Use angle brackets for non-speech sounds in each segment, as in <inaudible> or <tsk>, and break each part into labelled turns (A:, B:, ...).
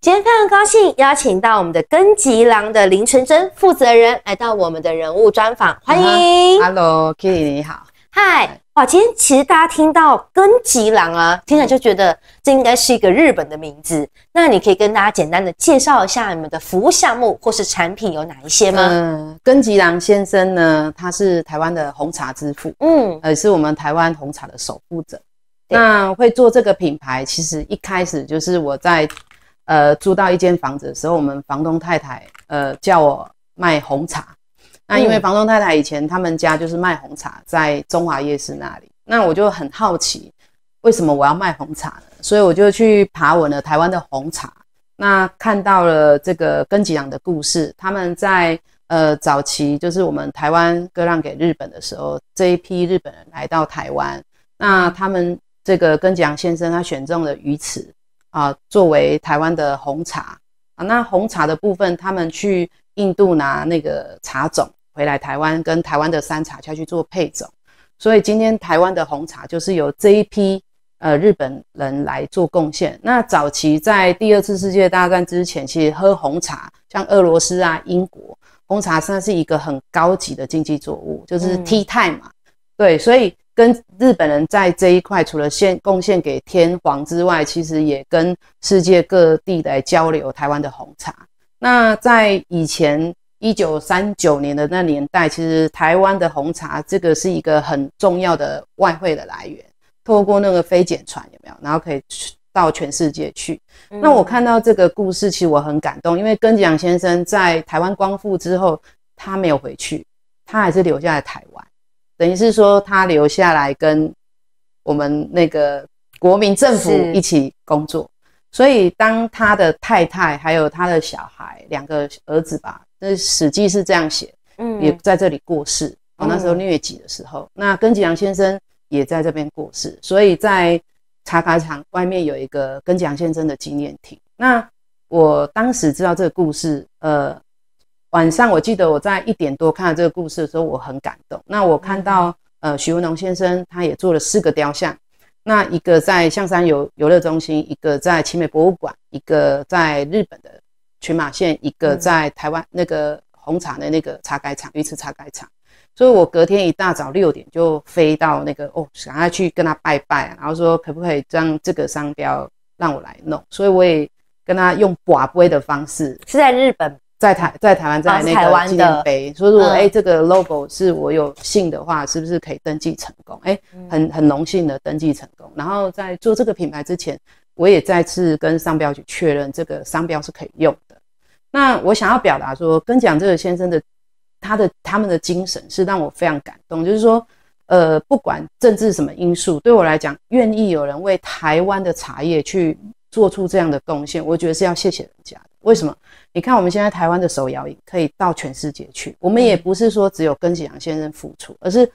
A: 今天非常高兴邀请到我们的根吉郎的林纯真负责人来到我们的人物专访，欢迎。Hello Kitty，你好。嗨，哇，今天其实大家听到根吉郎啊，听着就觉得这应该是一个日本的名字。那你可以跟大家简单的介绍一下你们的服务项目或是产品有哪一些吗？嗯，
B: 根吉郎先生呢，他是台湾的红茶之父，嗯，也是我们台湾红茶的守护者。那会做这个品牌，其实一开始就是我在。呃，租到一间房子的时候，我们房东太太呃叫我卖红茶。那因为房东太太以前他们家就是卖红茶，在中华夜市那里。那我就很好奇，为什么我要卖红茶呢？所以我就去爬稳了台湾的红茶。那看到了这个根吉朗的故事，他们在呃早期就是我们台湾割让给日本的时候，这一批日本人来到台湾，那他们这个根吉朗先生他选中了鱼池。啊，作为台湾的红茶啊，那红茶的部分，他们去印度拿那个茶种回来，台湾跟台湾的山茶下去做配种，所以今天台湾的红茶就是由这一批呃日本人来做贡献。那早期在第二次世界大战之前，其实喝红茶像俄罗斯啊、英国，红茶算是一个很高级的经济作物，就是 T 泰嘛，对，所以。跟日本人在这一块，除了献贡献给天皇之外，其实也跟世界各地来交流台湾的红茶。那在以前一九三九年的那年代，其实台湾的红茶这个是一个很重要的外汇的来源，透过那个飞剪船有没有？然后可以去到全世界去。那我看到这个故事，其实我很感动，因为根蒋先生在台湾光复之后，他没有回去，他还是留在台湾。等于是说，他留下来跟我们那个国民政府一起工作，所以当他的太太还有他的小孩两个儿子吧，那史记是这样写，嗯，也在这里过世。哦，那时候疟疾的时候，那跟吉良先生也在这边过世，所以在茶卡厂外面有一个跟吉良先生的纪念亭。那我当时知道这个故事，呃。晚上我记得我在一点多看这个故事的时候，我很感动。那我看到呃许文龙先生，他也做了四个雕像，那一个在象山游游乐中心，一个在奇美博物馆，一个在日本的群马县，一个在台湾那个红茶的那个茶改厂，鱼池茶改厂。所以我隔天一大早六点就飞到那个哦，想要去跟他拜拜，然后说可不可以将这个商标让我来弄？所以我也跟他用寡龟的方式是在日本。在台在台湾在那个纪念碑，所以果哎，这个 logo 是我有幸的话，是不是可以登记成功？哎，很很荣幸的登记成功。然后在做这个品牌之前，我也再次跟商标局确认这个商标是可以用的。那我想要表达说，跟蒋个先生的他的他们的精神是让我非常感动。就是说，呃，不管政治什么因素，对我来讲，愿意有人为台湾的茶叶去做出这样的贡献，我觉得是要谢谢人家的。为什么？你看，我们现在台湾的手摇椅可以到全世界去。我们也不是说只有跟吉扬先生付出，而是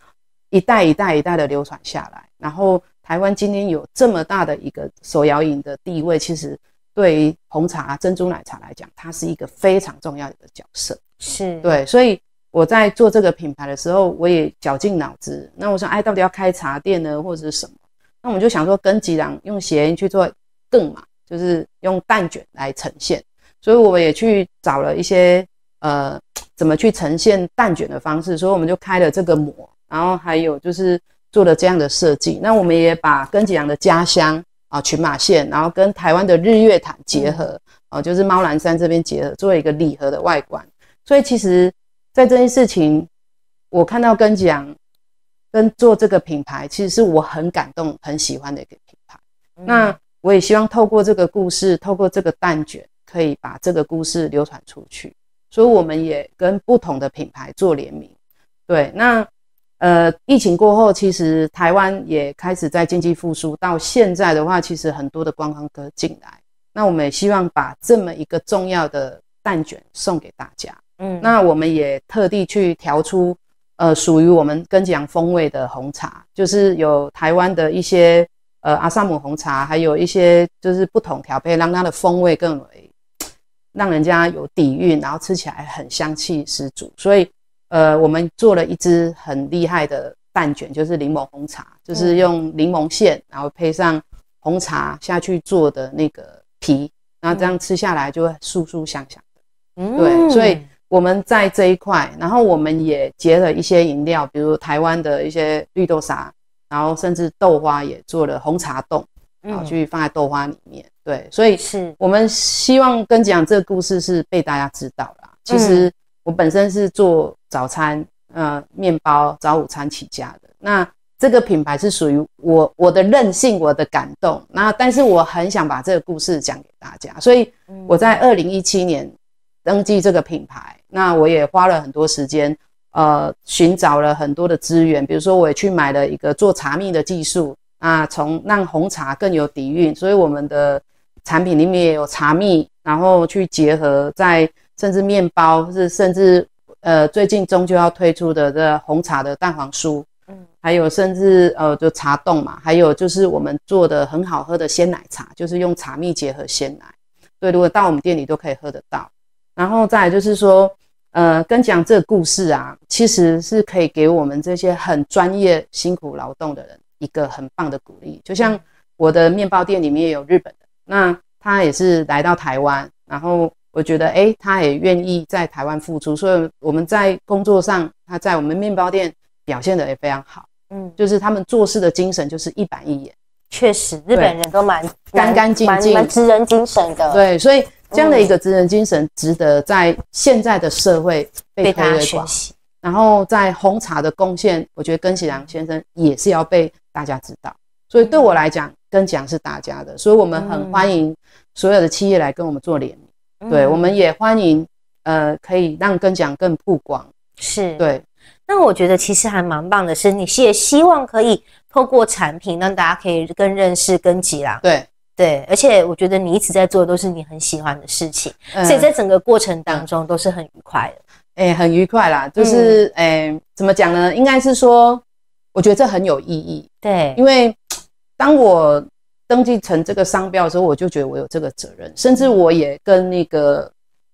B: 一代一代一代的流传下来。然后，台湾今天有这么大的一个手摇椅的地位，其实对于红茶、珍珠奶茶来讲，它是一个非常重要的角色。是对，所以我在做这个品牌的时候，我也绞尽脑汁。那我想，哎，到底要开茶店呢，或者什么？那我们就想说，跟吉扬用谐音去做更嘛，就是用蛋卷来呈现。所以我们也去找了一些呃 <tsk> 怎么去呈现蛋卷的方式，所以我们就开了这个模，然后还有就是做了这样的设计。那我们也把根吉阳的家乡啊群马县，然后跟台湾的日月潭结合啊，就是猫兰山这边结合，作为一个礼盒的外观。所以其实，在这件事情，我看到根吉阳跟做这个品牌，其实是我很感动、很喜欢的一个品牌。那我也希望透过这个故事，透过这个蛋卷。可以把这个故事流传出去，所以我们也跟不同的品牌做联名。对，那呃，疫情过后，其实台湾也开始在经济复苏，到现在的话，其实很多的观光客进来，那我们也希望把这么一个重要的蛋卷送给大家。嗯，那我们也特地去调出呃属于我们跟讲风味的红茶，就是有台湾的一些呃阿萨姆红茶，还有一些就是不同调配，让它的风味更为。让人家有底蕴，然后吃起来很香气十足。所以，呃，我们做了一支很厉害的蛋卷，就是柠檬红茶，就是用柠檬馅，然后配上红茶下去做的那个皮，然后这样吃下来就会酥酥香香。嗯，对，所以我们在这一块，然后我们也结了一些饮料，比如台湾的一些绿豆沙，然后甚至豆花也做了红茶冻。后去放在豆花里面。对，所以是我们希望跟讲这个故事是被大家知道啦。其实我本身是做早餐，呃，面包、早午餐起家的。那这个品牌是属于我我的任性，我的感动。那但是我很想把这个故事讲给大家，所以我在二零一七年登记这个品牌。那我也花了很多时间，呃，寻找了很多的资源，比如说我也去买了一个做茶蜜的技术。啊，从让红茶更有底蕴，所以我们的产品里面也有茶蜜，然后去结合在，甚至面包是，甚至呃，最近中秋要推出的这红茶的蛋黄酥，嗯，还有甚至呃，就茶冻嘛，还有就是我们做的很好喝的鲜奶茶，就是用茶蜜结合鲜奶，对，如果到我们店里都可以喝得到。然后再就是说，呃，跟讲这故事啊，其实是可以给我们这些很专业、辛苦劳动的人。一个很棒的鼓励，就像我的面包店里面也有日本的，那他也是来到台湾，然后我觉得，哎，他也愿意在台湾付出，所以我们在工作上，他在我们面包店表现的也非常好，嗯，就是他们做事的精神就是一板一眼，确实，日本人
A: 都蛮干干净净，蛮职人精神
B: 的，对，所以这样的一个职人精神值得在现在的社会被大家学习。然后在红茶的贡献，我觉得根吉良先生也是要被大家知道。所以对我来讲，跟奖是大家的，所以我们很欢迎所有的企业来跟我们做联
A: 名。对，我们
B: 也欢迎呃，可以让跟奖更曝光。
A: 是，对。那我觉得其实还蛮棒的是，你希也希望可以透过产品让大家可以更认识根吉良。对，对。而且我觉得你一直在做都是你很喜
B: 欢的事情，所以在整个过程当中都是很愉快的。哎，很愉快啦，就是哎，怎么讲呢？应该是说，我觉得这很有意义。对，因为当我登记成这个商标的时候，我就觉得我有这个责任，甚至我也跟那个。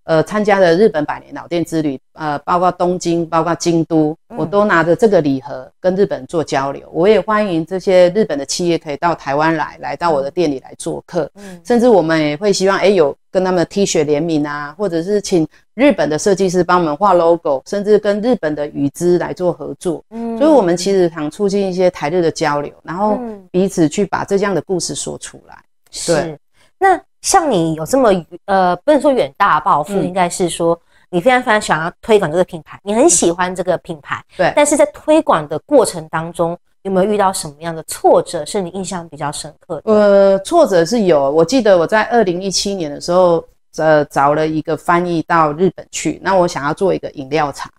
B: 呃，参加了日本百年老店之旅，呃，包括东京，包括京都，我都拿着这个礼盒跟日本做交流。我也欢迎这些日本的企业可以到台湾来，来到我的店里来做客。嗯，甚至我们也会希望，哎，有跟他们的 T 恤联名啊，或者是请日本的设计师帮我们画 logo，甚至跟日本的羽织来做合作。嗯，所以，我们其实想促进一些台日的交流，然后彼此去把这样的故事说出来。是，那。像你有这么
A: 呃，不能说远大抱负，应该是说你非常非常想要推广这个品牌，你很喜欢这个品牌。对，但是在推广的过程当中，有没有遇到什么样的挫折，是你印象比较深刻？
B: 的？呃，挫折是有，我记得我在二零一七年的时候，呃，找了一个翻译到日本去，那我想要做一个饮料茶。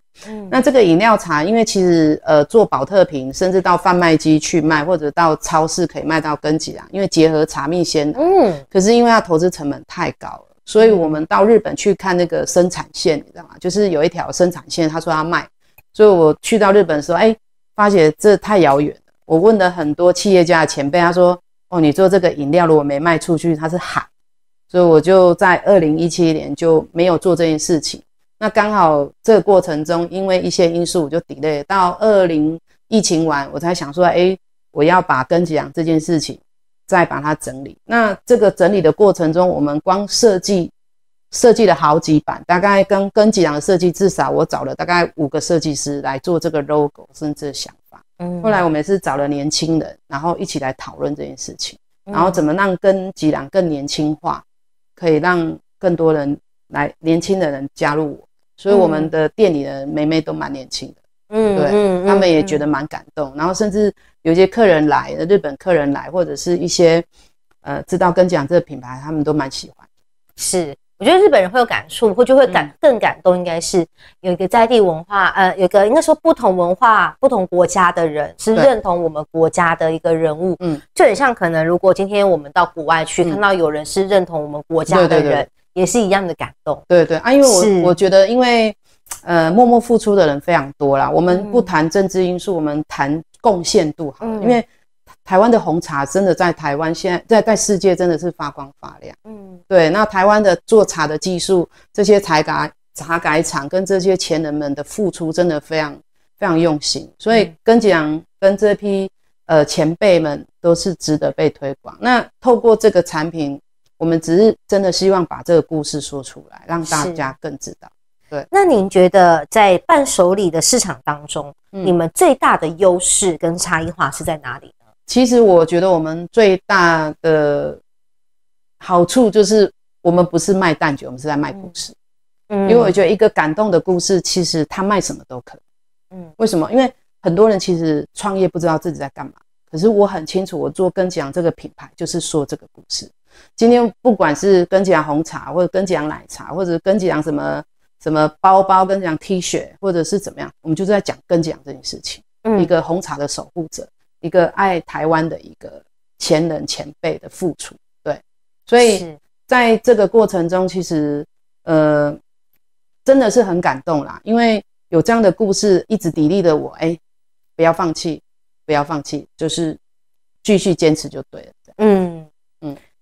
B: 那这个饮料茶，因为其实呃做保特瓶，甚至到贩卖机去卖，或者到超市可以卖到根基啊，因为结合茶蜜鲜。嗯。可是因为它投资成本太高了，所以我们到日本去看那个生产线，你知道吗？就是有一条生产线，他说要卖，所以我去到日本的时候，哎，发觉这太遥远了。我问了很多企业家的前辈，他说：“哦，你做这个饮料如果没卖出去，他是喊。”所以我就在二零一七年就没有做这件事情。那刚好这个过程中，因为一些因素我就 delay 到二零疫情完，我才想说，哎，我要把根脊梁这件事情再把它整理。那这个整理的过程中，我们光设计设计了好几版，大概跟根脊梁的设计，至少我找了大概五个设计师来做这个 logo，甚至想法。嗯。后来我们也是找了年轻人，然后一起来讨论这件事情，然后怎么让跟脊梁更年轻化，可以让更多人来年轻的人加入我。所以我们的店里的妹妹都蛮年轻的，嗯，对，他们也觉得蛮感动。然后甚至有些客人来，日本客人来，或者是一些呃知道跟讲这个品牌，他们都蛮喜欢。
A: 是，我觉得日本人会有感触，或就会感更感动，应该是有一个在地文化，呃，有个应该说不同文化、不同国家的人是认同我们国家的一个人物。嗯，就很像可能如果今天我们到国外去，看到有人是认同我们国家的人。
B: 也是一样的感动，对对啊，因为我我觉得，因为呃，默默付出的人非常多啦。我们不谈政治因素，我们谈贡献度哈。因为台湾的红茶真的在台湾现在在世界真的是发光发亮，嗯，对。那台湾的做茶的技术，这些茶改茶改厂跟这些前人们的付出真的非常非常用心，所以跟讲跟这批呃前辈们都是值得被推广。那透过这个产品。我们只是真的希望把这个故事说出来，让大家更知道。对，那您觉得在伴
A: 手礼的市场
B: 当中，你们
A: 最大的优势跟差异化是在哪里呢？
B: 其实我觉得我们最大的好处就是，我们不是卖蛋卷，我们是在卖故事。嗯，因为我觉得一个感动的故事，其实它卖什么都可以。嗯，为什么？因为很多人其实创业不知道自己在干嘛，可是我很清楚，我做跟讲这个品牌就是说这个故事。今天不管是跟讲红茶，或者跟讲奶茶，或者跟讲什么什么包包，跟讲 T 恤，或者是怎么样，我们就是在讲跟讲这件事情。嗯，一个红茶的守护者，一个爱台湾的一个前人前辈的付出，对。所以在这个过程中，其实呃，真的是很感动啦，因为有这样的故事一直砥砺的我，哎，不要放弃，不要放弃，就是继续坚持就对了。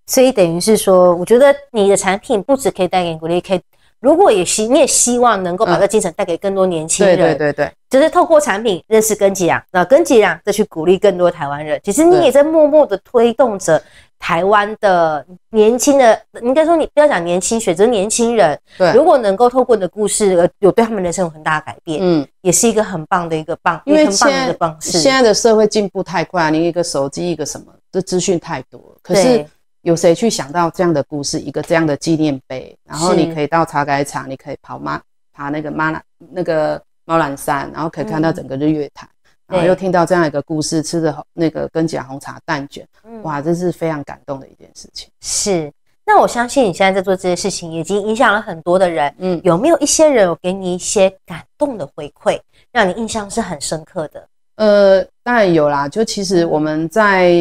B: 所以等于是说，我觉得你的产品不
A: 止可以带给鼓励，可以如果也希你也希望能够把这精神带给更多年轻人。对对对对，就是透过产品认识根基羊，那根基羊再去鼓励更多台湾人。其实你也在默默的推动着台湾的年轻的，应该说你不要讲年轻，选择年轻人。对，如果能够透过你的故事，有对他们人生有很大的改变，嗯，也是一个很棒的一个棒，因为现现
B: 在的社会进步太快，你一个手机，一个什么，这资讯太多，可是。有谁去想到这样的故事，一个这样的纪念碑？然后你可以到茶改厂，你可以爬马爬那个马兰那个猫兰山，然后可以看到整个日月潭，然后又听到这样一个故事，吃着那个跟姜红茶蛋卷，哇，这是非常感动的一件事情。是，
A: 那我相信你现在在做这件事情，已经影响了很多的人。嗯，有没有一些人有给你一些感动的回馈，让你印象是很深刻的？
B: 呃，当然有啦。就其实我们在。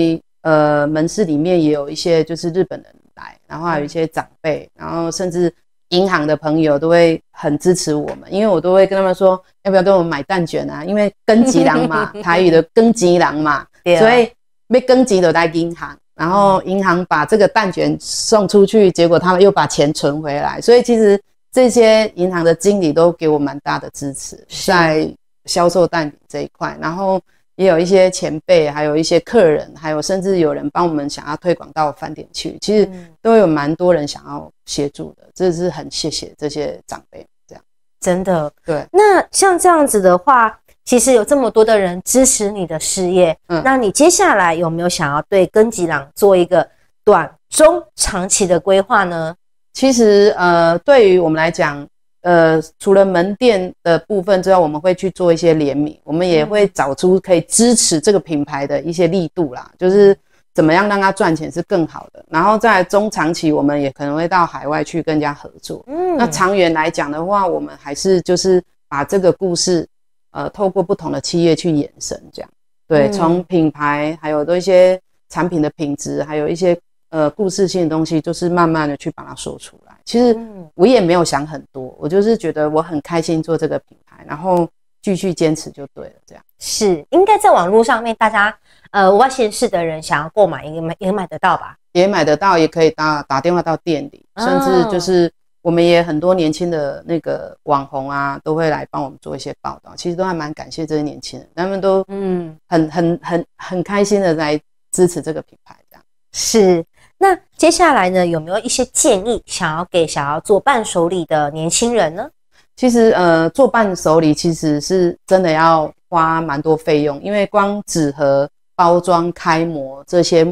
B: 呃，门市里面也有一些就是日本人来，然后还有一些长辈，然后甚至银行的朋友都会很支持我们，因为我都会跟他们说要不要跟我们买蛋卷啊，因为根吉郎嘛，台语的根吉郎嘛，所以被根吉的在银行，然后银行把这个蛋卷送出去，结果他们又把钱存回来，所以其实这些银行的经理都给我蛮大的支持，在销售蛋卷这一块，然后。也有一些前辈，还有一些客人，还有甚至有人帮我们想要推广到饭店去，其实都有蛮多人想要协助的，这是很谢谢这些长辈。这样真的对。那像这样子的
A: 话，其实有这么多的人支持你的事业，嗯，那你接下来有没有想要
B: 对根吉朗做一个短、中、长期的规划呢？其实呃，对于我们来讲。呃，除了门店的部分之外，我们会去做一些联名，我们也会找出可以支持这个品牌的一些力度啦，就是怎么样让它赚钱是更好的。然后在中长期，我们也可能会到海外去跟人家合作。嗯，那长远来讲的话，我们还是就是把这个故事，呃，透过不同的企业去延伸，这样对，从品牌还有的一些产品的品质，还有一些呃故事性的东西，就是慢慢的去把它说出来。其实我也没有想很多，我就是觉得我很开心做这个品牌，然后继续坚持就对了。这样是应该在网络上面，大家呃，外县市的人想要购买也买也买得到吧？也买得到，也可以打打电话到店里，甚至就是我们也很多年轻的那个网红啊，都会来帮我们做一些报道。其实都还蛮感谢这些年轻人，他们都嗯很很很很开心的来支持这个品牌。这样是。那接下来呢，有没
A: 有一些建议想要给想
B: 要做伴手礼的年轻人呢？其实，呃，做伴手礼其实是真的要花蛮多费用，因为光纸盒包装、开模这些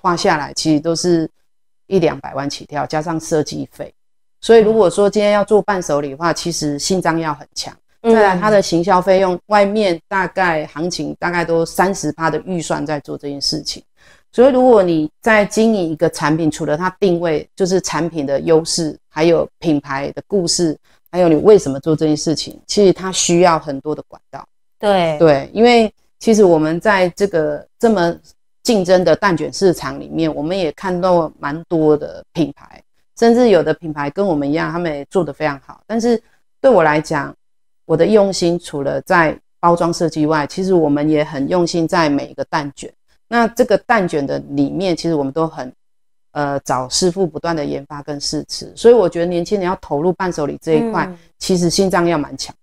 B: 花下来，其实都是一两百万起跳，加上设计费。所以，如果说今天要做伴手礼的话，其实信脏要很强。再来，它的行销费用，外面大概行情大概都三十趴的预算在做这件事情。所以，如果你在经营一个产品，除了它定位就是产品的优势，还有品牌的故事，还有你为什么做这件事情，其实它需要很多的管道。对对，因为其实我们在这个这么竞争的蛋卷市场里面，我们也看到蛮多的品牌，甚至有的品牌跟我们一样，他们也做得非常好。但是对我来讲，我的用心除了在包装设计外，其实我们也很用心在每一个蛋卷。那这个蛋卷的里面，其实我们都很，呃，找师傅不断的研发跟试吃，所以我觉得年轻人要投入伴手礼这一块，其实心脏要蛮强，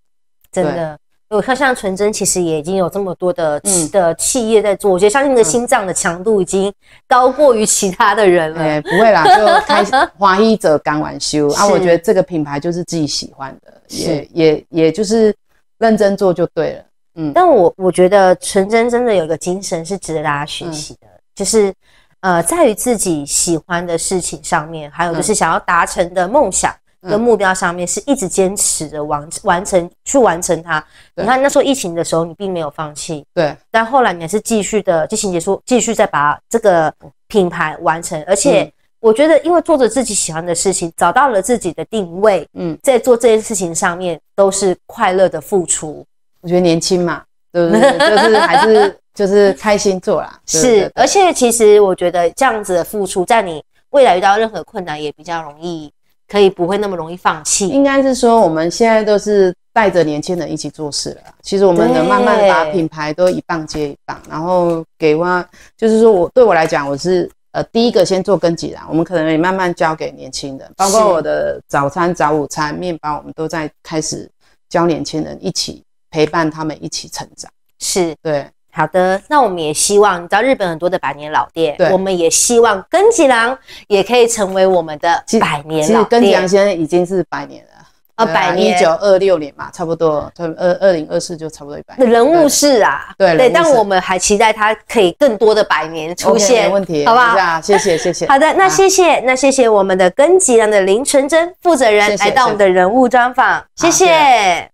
B: 真的。我看
A: 像纯真其实也已经有这么多的的企业在做，我觉得相信你的心脏的强度已经
B: 高过于其他的人了。哎，不会啦，就开 <laughs> 花一者敢晚修啊，我觉得这个品牌就是自己喜欢的，也也也就是认真做就
A: 对了。但我我觉得纯真真的有一个精神是值得大家学习的，就是，呃，在于自己喜欢的事情上面，还有就是想要达成的梦想跟目标上面，是一直坚持着完完成去完成它。你看那时候疫情的时候，你并没有放弃，对。但后来你还是继续的，疫情结束继续再把这个品牌完成。而且我觉得，因为做着自己喜欢的事情，找到了自己的定位，嗯，在做这件事情上面都是快乐的付出。我觉得
B: 年轻嘛，对不对？就是还是 <laughs> 就是开心做啦。是，
A: 而且其实我觉得这样子的付出，在你未来遇到任何困难，也比较容易，可以不会那么容易放
B: 弃。应该是说，我们现在都是带着年轻人一起做事了。其实我们能慢慢把品牌都一棒接一棒，然后给我就是说我对我来讲，我是呃第一个先做跟几然，我们可能也慢慢教给年轻人，包括我的早餐、早午餐、面包，我们都在开始教年轻人一起。陪伴他们一起成长，是对，好的。
A: 那我们也希望，你知道日本很多的百年老店，我们也希望根吉郎也可以成为我们的百年。其实根吉郎
B: 先生已经是百年了啊，百年一九二六年嘛，差不多，二二零二四就差不多一百。
A: 人物是啊，对对，但我们还期待他可以更多的百年出现，没问题，好吧？是啊，谢谢谢谢。<laughs> 好的，那谢谢那谢谢我们的根吉郎的林纯真负责人来到我们的人物专访，谢谢。